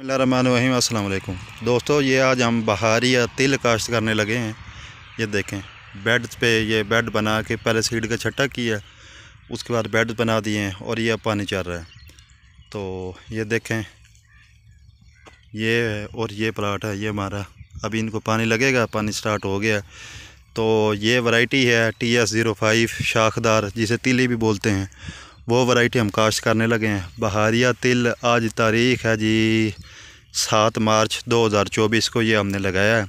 रहीम वही वालेकुम दोस्तों ये आज हम बहारी या तिल काश्त करने लगे हैं ये देखें बेड पे ये बेड बना के पहले सीड का छट्टा किया उसके बाद बेड बना दिए हैं और ये पानी चल रहा है तो ये देखें ये और ये प्लाट है ये हमारा अभी इनको पानी लगेगा पानी स्टार्ट हो गया तो ये वैरायटी है टी एस ज़ीरो फाइव शाखदार जिसे तिली भी बोलते हैं वो वैरायटी हम काश्त करने लगे हैं बहारिया तिल आज तारीख़ है जी सात मार्च 2024 को ये हमने लगाया है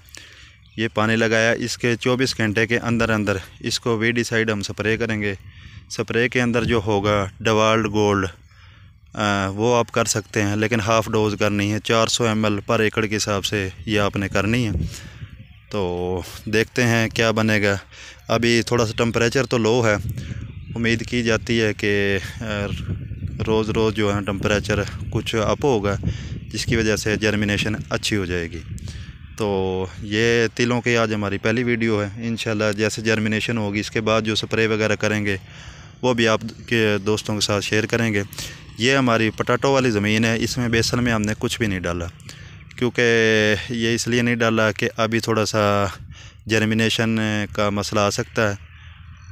ये पानी लगाया इसके 24 घंटे के अंदर अंदर इसको साइड हम स्प्रे करेंगे स्प्रे के अंदर जो होगा डवाल्ड गोल्ड आ, वो आप कर सकते हैं लेकिन हाफ़ डोज़ करनी है 400 सौ पर एकड़ के हिसाब से ये आपने करनी है तो देखते हैं क्या बनेगा अभी थोड़ा सा टम्परेचर तो लो है उम्मीद की जाती है कि रोज़ रोज़ जो है टम्परेचर कुछ अप होगा जिसकी वजह से जर्मिनेशन अच्छी हो जाएगी तो ये तिलों की आज हमारी पहली वीडियो है इन जैसे जर्मिनेशन होगी इसके बाद जो स्प्रे वगैरह करेंगे वो भी आपके दोस्तों के साथ शेयर करेंगे ये हमारी पटाटो वाली ज़मीन है इसमें बेसन में हमने कुछ भी नहीं डाला क्योंकि ये इसलिए नहीं डाला कि अभी थोड़ा सा जर्मिनेशन का मसला आ सकता है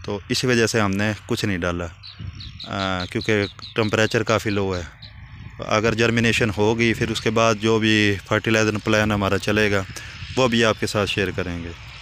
तो इसी वजह से हमने कुछ नहीं डाला क्योंकि टम्परेचर काफ़ी लो है अगर जर्मिनेशन होगी फिर उसके बाद जो भी फर्टिलाइज़र प्लान हमारा चलेगा वो भी आपके साथ शेयर करेंगे